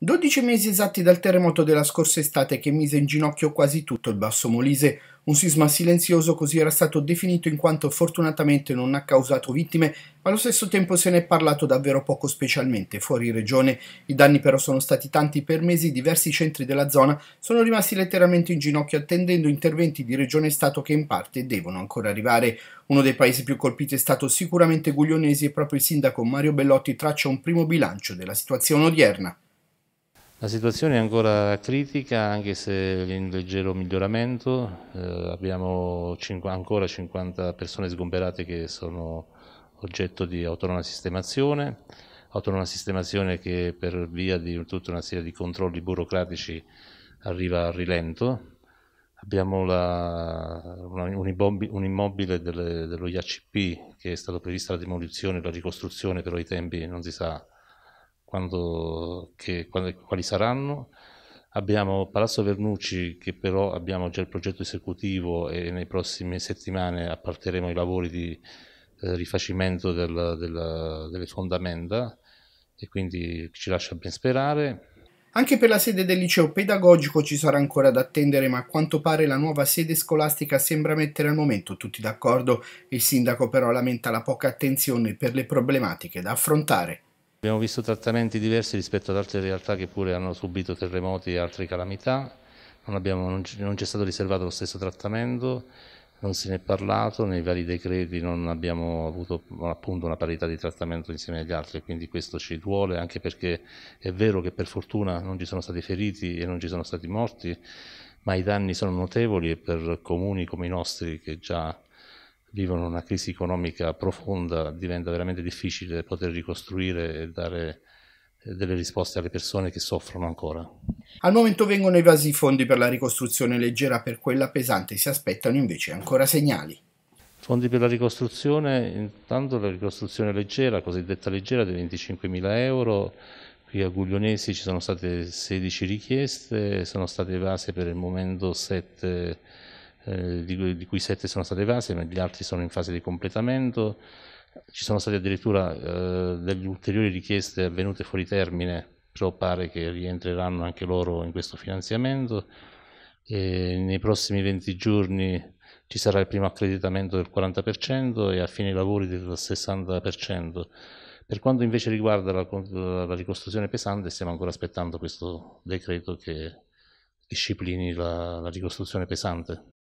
12 mesi esatti dal terremoto della scorsa estate che mise in ginocchio quasi tutto il Basso Molise, un sisma silenzioso così era stato definito in quanto fortunatamente non ha causato vittime, ma allo stesso tempo se ne è parlato davvero poco specialmente fuori regione. I danni però sono stati tanti per mesi, diversi centri della zona sono rimasti letteralmente in ginocchio attendendo interventi di regione e Stato che in parte devono ancora arrivare. Uno dei paesi più colpiti è stato sicuramente Guglionesi e proprio il sindaco Mario Bellotti traccia un primo bilancio della situazione odierna. La situazione è ancora critica anche se in leggero miglioramento, eh, abbiamo ancora 50 persone sgomberate che sono oggetto di autonoma sistemazione, autonoma sistemazione che per via di tutta una serie di controlli burocratici arriva a rilento. Abbiamo la, una, un, immobile delle, dello IACP che è stato previsto la demolizione e la ricostruzione, però i tempi non si sa quando, che, quali, quali saranno. Abbiamo Palazzo Vernucci che però abbiamo già il progetto esecutivo e nei prossime settimane apparteremo i lavori di eh, rifacimento del, del, delle fondamenta e quindi ci lascia ben sperare. Anche per la sede del liceo pedagogico ci sarà ancora da attendere, ma a quanto pare la nuova sede scolastica sembra mettere al momento tutti d'accordo. Il sindaco però lamenta la poca attenzione per le problematiche da affrontare. Abbiamo visto trattamenti diversi rispetto ad altre realtà che pure hanno subito terremoti e altre calamità, non, ci è stato riservato lo stesso trattamento, non se ne è parlato, nei vari decreti non abbiamo avuto appunto una parità di trattamento insieme agli altri, quindi questo ci duole anche perché è vero che per fortuna non ci sono stati feriti e non ci sono stati morti, ma i danni sono notevoli e per comuni come i nostri che già vivono una crisi economica profonda, diventa veramente difficile poter ricostruire e dare eh, delle risposte alle persone che soffrono ancora. Al momento vengono evasi i fondi per la ricostruzione leggera, per quella pesante si aspettano invece ancora segnali. Fondi per la ricostruzione, intanto la ricostruzione leggera, cosiddetta leggera, di 25.000 euro, qui a Guglionesi ci sono state 16 richieste, sono state evase per il momento 7 eh, di, di, cui sette sono state evase, ma gli altri sono in fase di completamento. Ci sono state addirittura eh, delle ulteriori richieste avvenute fuori termine, però pare che rientreranno anche loro in questo finanziamento. E nei prossimi 20 giorni ci sarà il primo accreditamento del 40% e a fine lavori del 60%. Per quanto invece riguarda la, la ricostruzione pesante, stiamo ancora aspettando questo decreto che disciplini la, la ricostruzione pesante.